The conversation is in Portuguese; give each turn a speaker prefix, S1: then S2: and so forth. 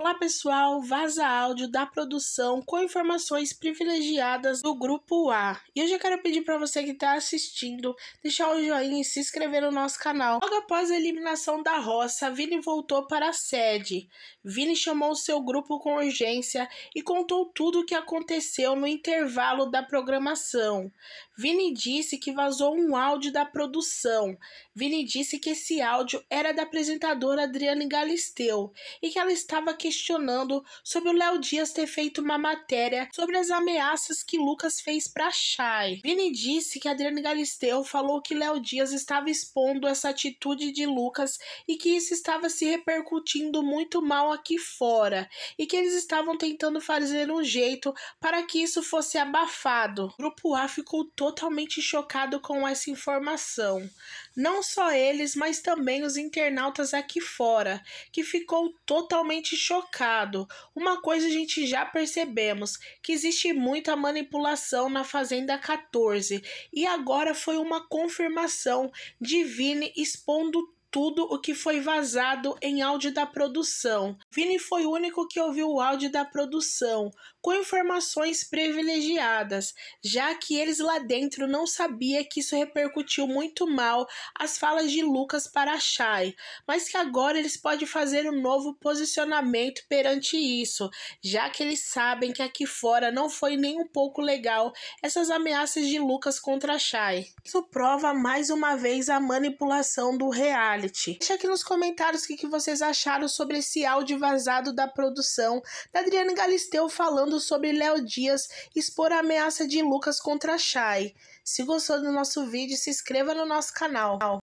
S1: Olá pessoal, vaza áudio da produção com informações privilegiadas do grupo A. E hoje eu quero pedir para você que está assistindo deixar o um joinha e se inscrever no nosso canal. Logo após a eliminação da roça, Vini voltou para a sede. Vini chamou seu grupo com urgência e contou tudo o que aconteceu no intervalo da programação. Vini disse que vazou um áudio da produção. Vini disse que esse áudio era da apresentadora Adriane Galisteu e que ela estava questionando sobre o Léo Dias ter feito uma matéria sobre as ameaças que Lucas fez para Chay. Vini disse que Adriane Galisteu falou que Léo Dias estava expondo essa atitude de Lucas e que isso estava se repercutindo muito mal aqui fora e que eles estavam tentando fazer um jeito para que isso fosse abafado. O grupo A ficou totalmente chocado com essa informação. Não só eles, mas também os internautas aqui fora, que ficou totalmente chocado chocado. Uma coisa a gente já percebemos, que existe muita manipulação na Fazenda 14, e agora foi uma confirmação de Vini expondo tudo o que foi vazado em áudio da produção. Vini foi o único que ouviu o áudio da produção, com informações privilegiadas, já que eles lá dentro não sabia que isso repercutiu muito mal as falas de Lucas para Shai, mas que agora eles podem fazer um novo posicionamento perante isso, já que eles sabem que aqui fora não foi nem um pouco legal essas ameaças de Lucas contra Shai. Isso prova mais uma vez a manipulação do reality reality. Deixa aqui nos comentários o que, que vocês acharam sobre esse áudio vazado da produção da Adriana Galisteu falando sobre Léo Dias expor a ameaça de Lucas contra Chay. Se gostou do nosso vídeo, se inscreva no nosso canal.